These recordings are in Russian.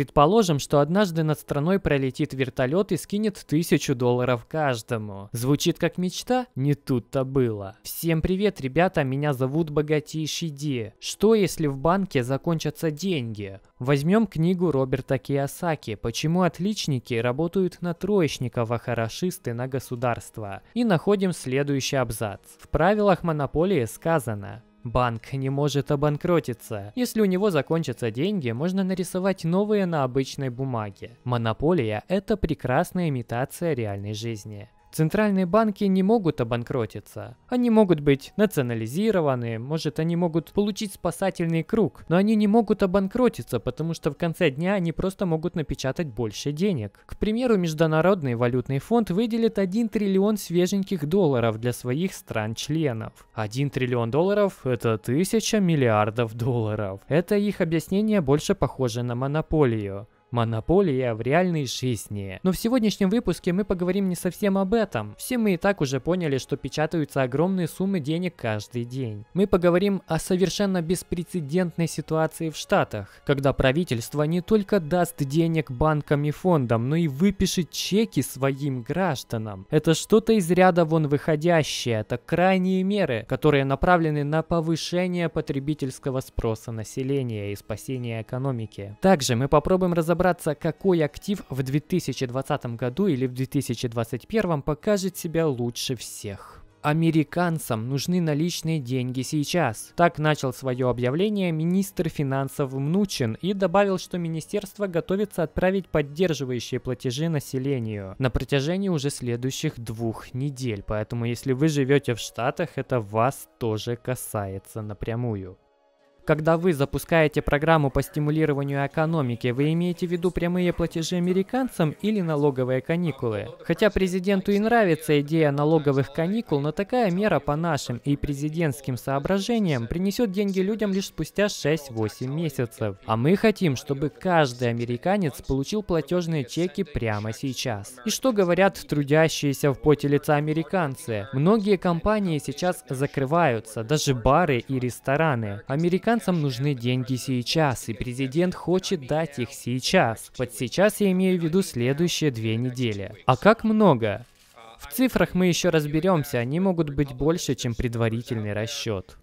Предположим, что однажды над страной пролетит вертолет и скинет тысячу долларов каждому. Звучит как мечта? Не тут-то было. Всем привет, ребята, меня зовут Богатейший Ди. Что если в банке закончатся деньги? Возьмем книгу Роберта Киосаки «Почему отличники работают на троечников, а хорошисты на государство» и находим следующий абзац. В правилах монополии сказано Банк не может обанкротиться. Если у него закончатся деньги, можно нарисовать новые на обычной бумаге. Монополия – это прекрасная имитация реальной жизни. Центральные банки не могут обанкротиться. Они могут быть национализированы, может они могут получить спасательный круг, но они не могут обанкротиться, потому что в конце дня они просто могут напечатать больше денег. К примеру, Международный валютный фонд выделит 1 триллион свеженьких долларов для своих стран-членов. 1 триллион долларов – это 1000 миллиардов долларов. Это их объяснение больше похоже на монополию монополия в реальной жизни. Но в сегодняшнем выпуске мы поговорим не совсем об этом. Все мы и так уже поняли, что печатаются огромные суммы денег каждый день. Мы поговорим о совершенно беспрецедентной ситуации в Штатах, когда правительство не только даст денег банкам и фондам, но и выпишет чеки своим гражданам. Это что-то из ряда вон выходящее, это крайние меры, которые направлены на повышение потребительского спроса населения и спасение экономики. Также мы попробуем разобраться разобраться, какой актив в 2020 году или в 2021 покажет себя лучше всех. Американцам нужны наличные деньги сейчас. Так начал свое объявление министр финансов Мнучин и добавил, что министерство готовится отправить поддерживающие платежи населению на протяжении уже следующих двух недель. Поэтому если вы живете в Штатах, это вас тоже касается напрямую. Когда вы запускаете программу по стимулированию экономики, вы имеете в виду прямые платежи американцам или налоговые каникулы? Хотя президенту и нравится идея налоговых каникул, но такая мера по нашим и президентским соображениям принесет деньги людям лишь спустя 6-8 месяцев. А мы хотим, чтобы каждый американец получил платежные чеки прямо сейчас. И что говорят трудящиеся в поте лица американцы? Многие компании сейчас закрываются, даже бары и рестораны. Американцы Американцам нужны деньги сейчас, и президент хочет дать их сейчас. Под сейчас я имею в виду следующие две недели. А как много? В цифрах мы еще разберемся, они могут быть больше, чем предварительный расчет.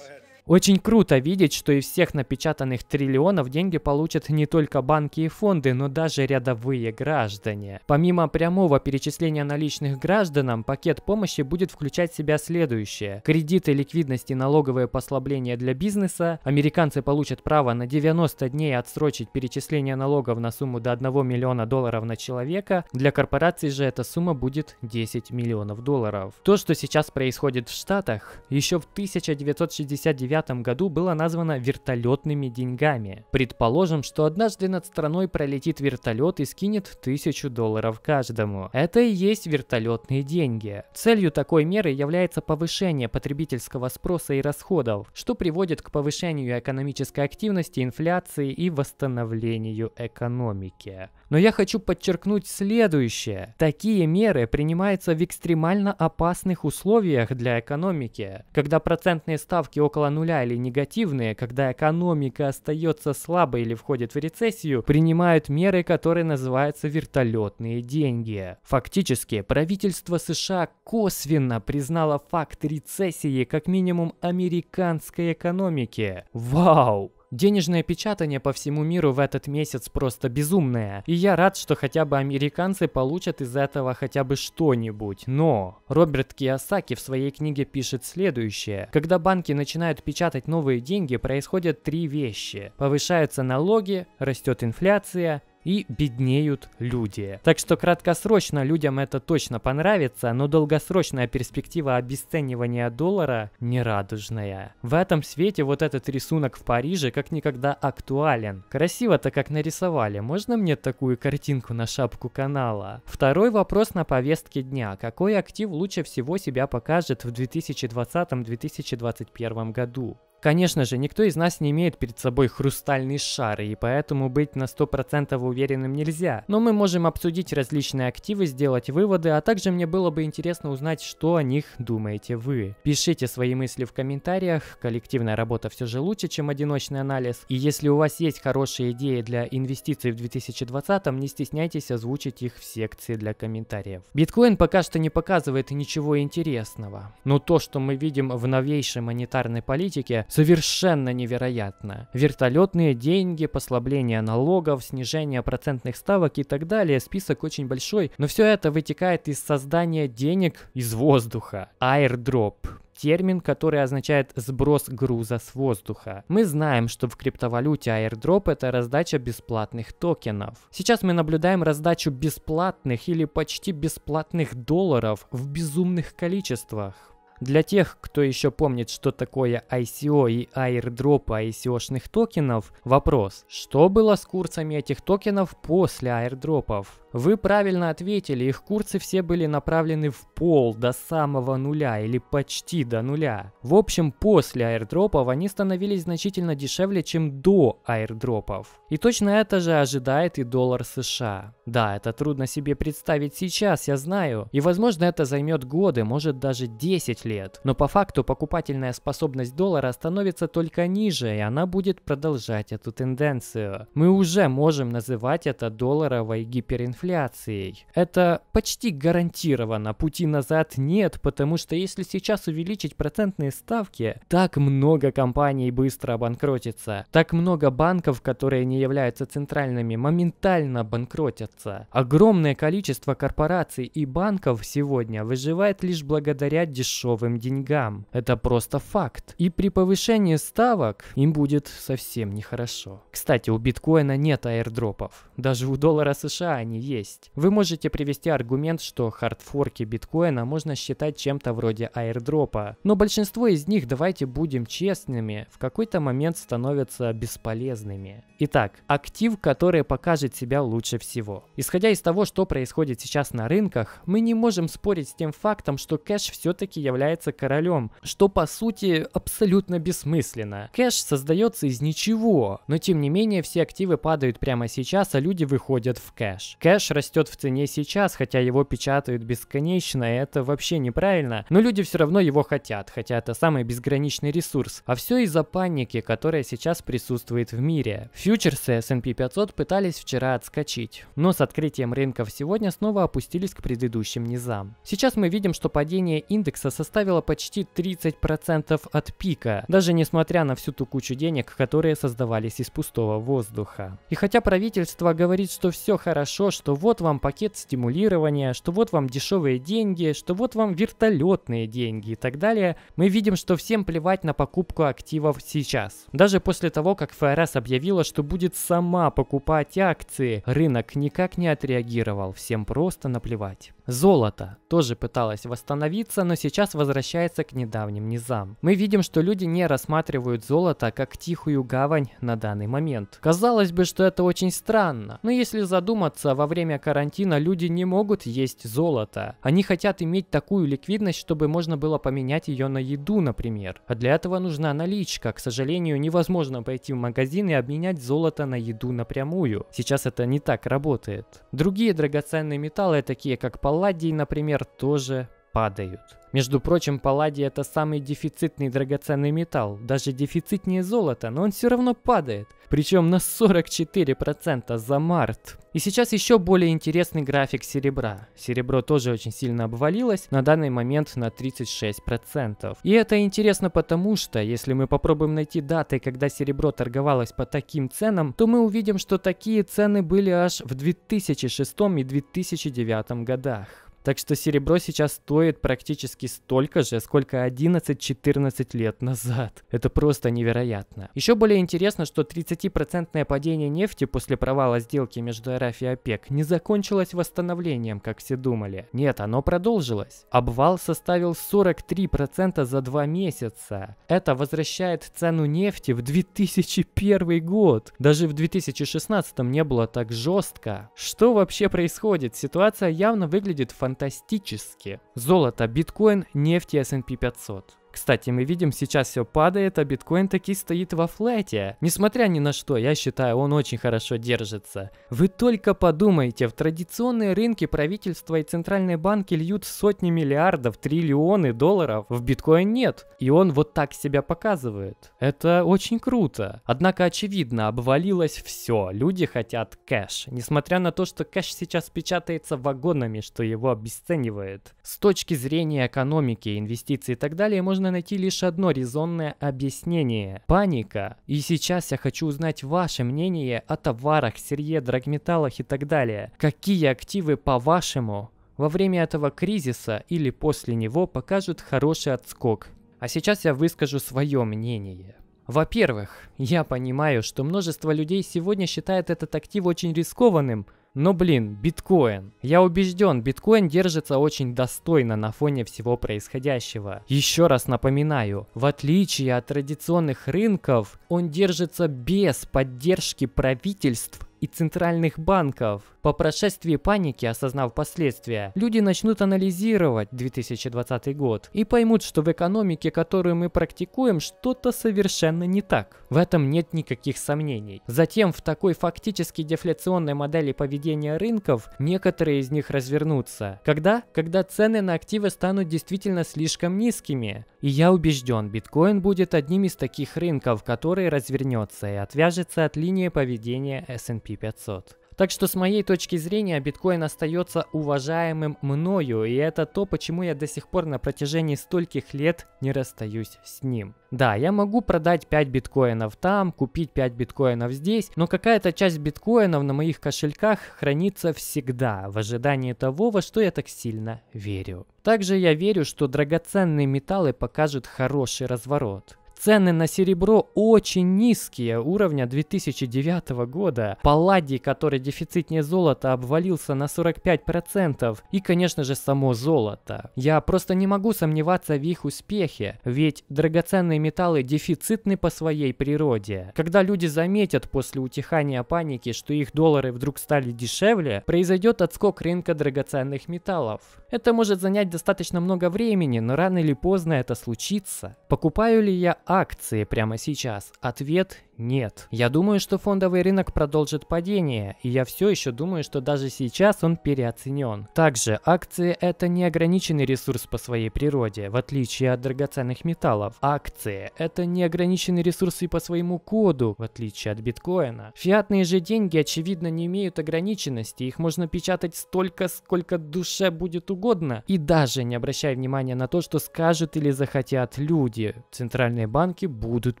Очень круто видеть, что из всех напечатанных триллионов деньги получат не только банки и фонды, но даже рядовые граждане. Помимо прямого перечисления наличных гражданам, пакет помощи будет включать в себя следующее. Кредиты, ликвидности, налоговые послабления для бизнеса. Американцы получат право на 90 дней отсрочить перечисление налогов на сумму до 1 миллиона долларов на человека. Для корпораций же эта сумма будет 10 миллионов долларов. То, что сейчас происходит в Штатах, еще в 1900 1969 году было названо вертолетными деньгами. Предположим, что однажды над страной пролетит вертолет и скинет тысячу долларов каждому. Это и есть вертолетные деньги. Целью такой меры является повышение потребительского спроса и расходов, что приводит к повышению экономической активности, инфляции и восстановлению экономики. Но я хочу подчеркнуть следующее. Такие меры принимаются в экстремально опасных условиях для экономики. Когда процентные ставки около нуля или негативные, когда экономика остается слабой или входит в рецессию, принимают меры, которые называются вертолетные деньги. Фактически, правительство США косвенно признало факт рецессии как минимум американской экономики. Вау! Денежное печатание по всему миру в этот месяц просто безумное, и я рад, что хотя бы американцы получат из этого хотя бы что-нибудь. Но Роберт Киосаки в своей книге пишет следующее. Когда банки начинают печатать новые деньги, происходят три вещи. Повышаются налоги, растет инфляция и беднеют люди. Так что краткосрочно людям это точно понравится, но долгосрочная перспектива обесценивания доллара нерадужная. В этом свете вот этот рисунок в Париже как никогда актуален. Красиво-то как нарисовали, можно мне такую картинку на шапку канала? Второй вопрос на повестке дня. Какой актив лучше всего себя покажет в 2020-2021 году? Конечно же, никто из нас не имеет перед собой хрустальный шар, и поэтому быть на 100% уверенным нельзя. Но мы можем обсудить различные активы, сделать выводы, а также мне было бы интересно узнать, что о них думаете вы. Пишите свои мысли в комментариях, коллективная работа все же лучше, чем одиночный анализ. И если у вас есть хорошие идеи для инвестиций в 2020, не стесняйтесь озвучить их в секции для комментариев. Биткоин пока что не показывает ничего интересного. Но то, что мы видим в новейшей монетарной политике, совершенно невероятно. Вертолетные деньги, послабление налогов, снижение процентных ставок и так далее. Список очень большой, но все это вытекает из создания денег из воздуха. Airdrop термин, который означает сброс груза с воздуха. Мы знаем, что в криптовалюте airdrop это раздача бесплатных токенов. Сейчас мы наблюдаем раздачу бесплатных или почти бесплатных долларов в безумных количествах. Для тех, кто еще помнит, что такое ICO и аирдропы ICO-шных токенов, вопрос, что было с курсами этих токенов после аирдропов? Вы правильно ответили, их курсы все были направлены в пол до самого нуля или почти до нуля. В общем, после аирдропов они становились значительно дешевле, чем до аирдропов. И точно это же ожидает и доллар США. Да, это трудно себе представить сейчас, я знаю. И возможно это займет годы, может даже 10 лет. Но по факту покупательная способность доллара становится только ниже, и она будет продолжать эту тенденцию. Мы уже можем называть это долларовой гиперинфляцией инфляцией. Это почти гарантированно, пути назад нет, потому что если сейчас увеличить процентные ставки, так много компаний быстро обанкротится, так много банков, которые не являются центральными, моментально банкротятся. Огромное количество корпораций и банков сегодня выживает лишь благодаря дешевым деньгам. Это просто факт. И при повышении ставок им будет совсем нехорошо. Кстати, у биткоина нет аирдропов. Даже у доллара США они есть. Вы можете привести аргумент, что хардфорки биткоина можно считать чем-то вроде аирдропа, но большинство из них, давайте будем честными, в какой-то момент становятся бесполезными. Итак, актив, который покажет себя лучше всего. Исходя из того, что происходит сейчас на рынках, мы не можем спорить с тем фактом, что кэш все-таки является королем, что по сути абсолютно бессмысленно. Кэш создается из ничего, но тем не менее все активы падают прямо сейчас, а люди выходят в кэш. Кэш Flash растет в цене сейчас, хотя его печатают бесконечно, и это вообще неправильно. Но люди все равно его хотят, хотя это самый безграничный ресурс. А все из-за паники, которая сейчас присутствует в мире. Фьючерсы S&P 500 пытались вчера отскочить, но с открытием рынков сегодня снова опустились к предыдущим низам. Сейчас мы видим, что падение индекса составило почти 30% от пика, даже несмотря на всю ту кучу денег, которые создавались из пустого воздуха. И хотя правительство говорит, что все хорошо, что что вот вам пакет стимулирования, что вот вам дешевые деньги, что вот вам вертолетные деньги и так далее, мы видим, что всем плевать на покупку активов сейчас. Даже после того, как ФРС объявила, что будет сама покупать акции, рынок никак не отреагировал, всем просто наплевать. Золото тоже пыталось восстановиться, но сейчас возвращается к недавним низам. Мы видим, что люди не рассматривают золото как тихую гавань на данный момент. Казалось бы, что это очень странно, но если задуматься, во время карантина люди не могут есть золото. Они хотят иметь такую ликвидность, чтобы можно было поменять ее на еду, например. А для этого нужна наличка. К сожалению, невозможно пойти в магазин и обменять золото на еду напрямую. Сейчас это не так работает. Другие драгоценные металлы, такие как палат, Палладий, например, тоже падают. Между прочим, палладий это самый дефицитный драгоценный металл, даже дефицитнее золота, но он все равно падает. Причем на 44% за март. И сейчас еще более интересный график серебра. Серебро тоже очень сильно обвалилось, на данный момент на 36%. И это интересно потому, что если мы попробуем найти даты, когда серебро торговалось по таким ценам, то мы увидим, что такие цены были аж в 2006 и 2009 годах. Так что серебро сейчас стоит практически столько же, сколько 11-14 лет назад. Это просто невероятно. Еще более интересно, что 30% процентное падение нефти после провала сделки между РФ и ОПЕК не закончилось восстановлением, как все думали. Нет, оно продолжилось. Обвал составил 43% за два месяца. Это возвращает цену нефти в 2001 год. Даже в 2016 не было так жестко. Что вообще происходит? Ситуация явно выглядит фантастически фантастически. Золото, биткоин, нефть и S&P 500. Кстати, мы видим, сейчас все падает, а биткоин таки стоит во флете. Несмотря ни на что, я считаю, он очень хорошо держится. Вы только подумайте, в традиционные рынки правительства и центральные банки льют сотни миллиардов, триллионы долларов, в биткоин нет. И он вот так себя показывает. Это очень круто. Однако, очевидно, обвалилось все. Люди хотят кэш. Несмотря на то, что кэш сейчас печатается вагонами, что его обесценивает. С точки зрения экономики, инвестиций и так далее, можно можно найти лишь одно резонное объяснение – паника. И сейчас я хочу узнать ваше мнение о товарах, сырье, драгметаллах и так далее. Какие активы, по-вашему, во время этого кризиса или после него покажут хороший отскок? А сейчас я выскажу свое мнение. Во-первых, я понимаю, что множество людей сегодня считает этот актив очень рискованным – но, блин, биткоин. Я убежден, биткоин держится очень достойно на фоне всего происходящего. Еще раз напоминаю, в отличие от традиционных рынков, он держится без поддержки правительств и центральных банков. По прошествии паники, осознав последствия, люди начнут анализировать 2020 год и поймут, что в экономике, которую мы практикуем, что-то совершенно не так. В этом нет никаких сомнений. Затем в такой фактически дефляционной модели поведения рынков некоторые из них развернутся. Когда? Когда цены на активы станут действительно слишком низкими. И я убежден, биткоин будет одним из таких рынков, который развернется и отвяжется от линии поведения S&P 500. Так что с моей точки зрения биткоин остается уважаемым мною, и это то, почему я до сих пор на протяжении стольких лет не расстаюсь с ним. Да, я могу продать 5 биткоинов там, купить 5 биткоинов здесь, но какая-то часть биткоинов на моих кошельках хранится всегда в ожидании того, во что я так сильно верю. Также я верю, что драгоценные металлы покажут хороший разворот. Цены на серебро очень низкие, уровня 2009 года. Палладий, который дефицитнее золота, обвалился на 45%. И, конечно же, само золото. Я просто не могу сомневаться в их успехе, ведь драгоценные металлы дефицитны по своей природе. Когда люди заметят после утихания паники, что их доллары вдруг стали дешевле, произойдет отскок рынка драгоценных металлов. Это может занять достаточно много времени, но рано или поздно это случится. Покупаю ли я акции прямо сейчас? Ответ нет. Я думаю, что фондовый рынок продолжит падение, и я все еще думаю, что даже сейчас он переоценен. Также акции – это неограниченный ресурс по своей природе, в отличие от драгоценных металлов. Акции – это неограниченный ресурс и по своему коду, в отличие от биткоина. Фиатные же деньги, очевидно, не имеют ограниченности, их можно печатать столько, сколько душе будет угодно, и даже не обращая внимания на то, что скажут или захотят люди, центральные банки будут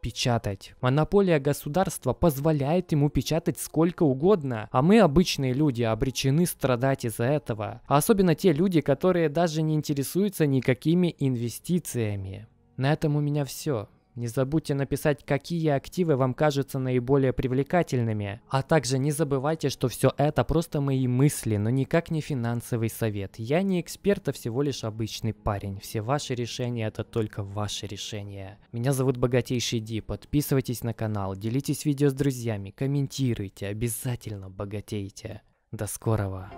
печатать. Монополия государство позволяет ему печатать сколько угодно, а мы, обычные люди, обречены страдать из-за этого. Особенно те люди, которые даже не интересуются никакими инвестициями. На этом у меня все. Не забудьте написать, какие активы вам кажутся наиболее привлекательными. А также не забывайте, что все это просто мои мысли, но никак не финансовый совет. Я не эксперт, а всего лишь обычный парень. Все ваши решения – это только ваши решения. Меня зовут Богатейший Ди. Подписывайтесь на канал, делитесь видео с друзьями, комментируйте, обязательно богатейте. До скорого!